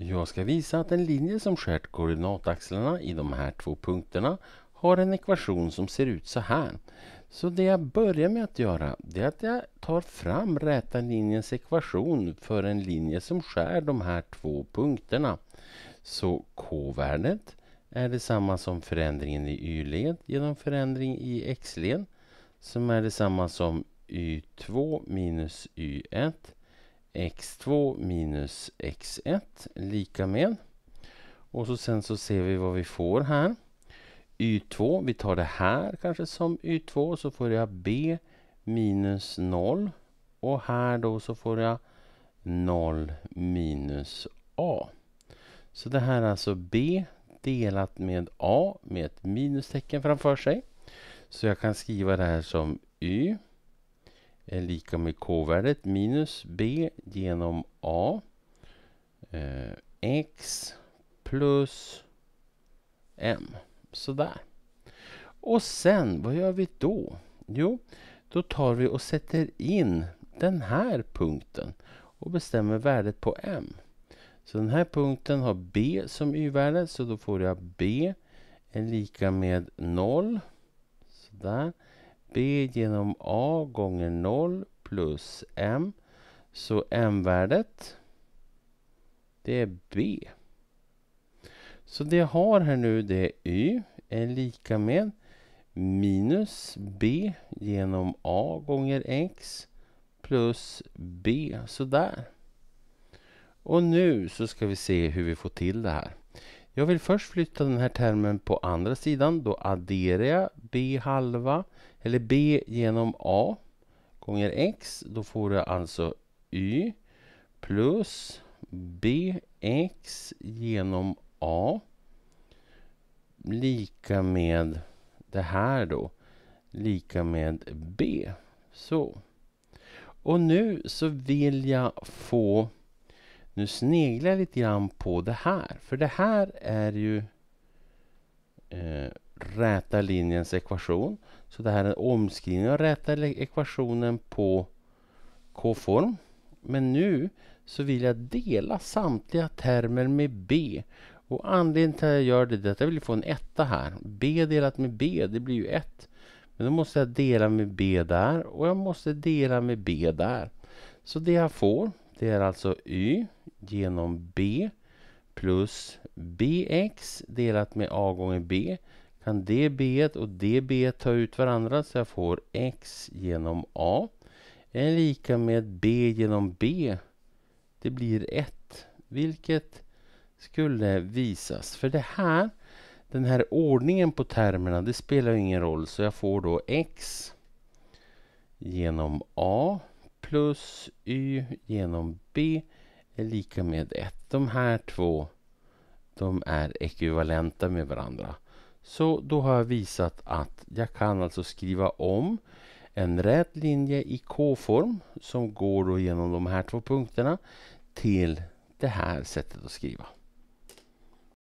Jag ska visa att en linje som skärt koordinataxlarna i de här två punkterna har en ekvation som ser ut så här. Så det jag börjar med att göra det är att jag tar fram räta linjens ekvation för en linje som skär de här två punkterna. Så k-värdet är detsamma som förändringen i y-led genom förändring i x-led som är detsamma som y2 minus y1 x2 minus x1 lika med. Och så sen så ser vi vad vi får här. y2, vi tar det här kanske som y2 så får jag b minus 0 och här då så får jag 0 minus a. Så det här är alltså b delat med a med ett minustecken framför sig. Så jag kan skriva det här som y är lika med k-värdet minus b genom a. Eh, x plus m. Sådär. Och sen, vad gör vi då? Jo, då tar vi och sätter in den här punkten och bestämmer värdet på m. Så den här punkten har b som y-värde, så då får jag b är lika med 0. Sådär. B genom A gånger 0 plus M. Så M-värdet, det är B. Så det jag har här nu det är Y är lika med minus B genom A gånger X plus B, sådär. Och nu så ska vi se hur vi får till det här. Jag vill först flytta den här termen på andra sidan. Då adderar jag b halva, eller b genom a gånger x. Då får jag alltså y plus bx genom a lika med det här då, lika med b. Så. Och nu så vill jag få nu sneglar jag lite grann på det här, för det här är ju eh, räta linjens ekvation. Så det här är en omskrivning av räta ekvationen på k-form. Men nu så vill jag dela samtliga termer med b. Och anledningen till att jag gör det är att jag vill få en etta här. b delat med b, det blir ju 1. Men då måste jag dela med b där och jag måste dela med b där. Så det jag får, det är alltså y genom b plus bx delat med a gånger b kan det B och det B ta ut varandra så jag får x genom a är lika med b genom b. Det blir 1 vilket skulle visas. För det här, den här ordningen på termerna, det spelar ingen roll så jag får då x genom a plus y genom b är lika med 1. De här två de är ekvivalenta med varandra. Så då har jag visat att jag kan alltså skriva om en rät linje i k-form som går då genom de här två punkterna till det här sättet att skriva.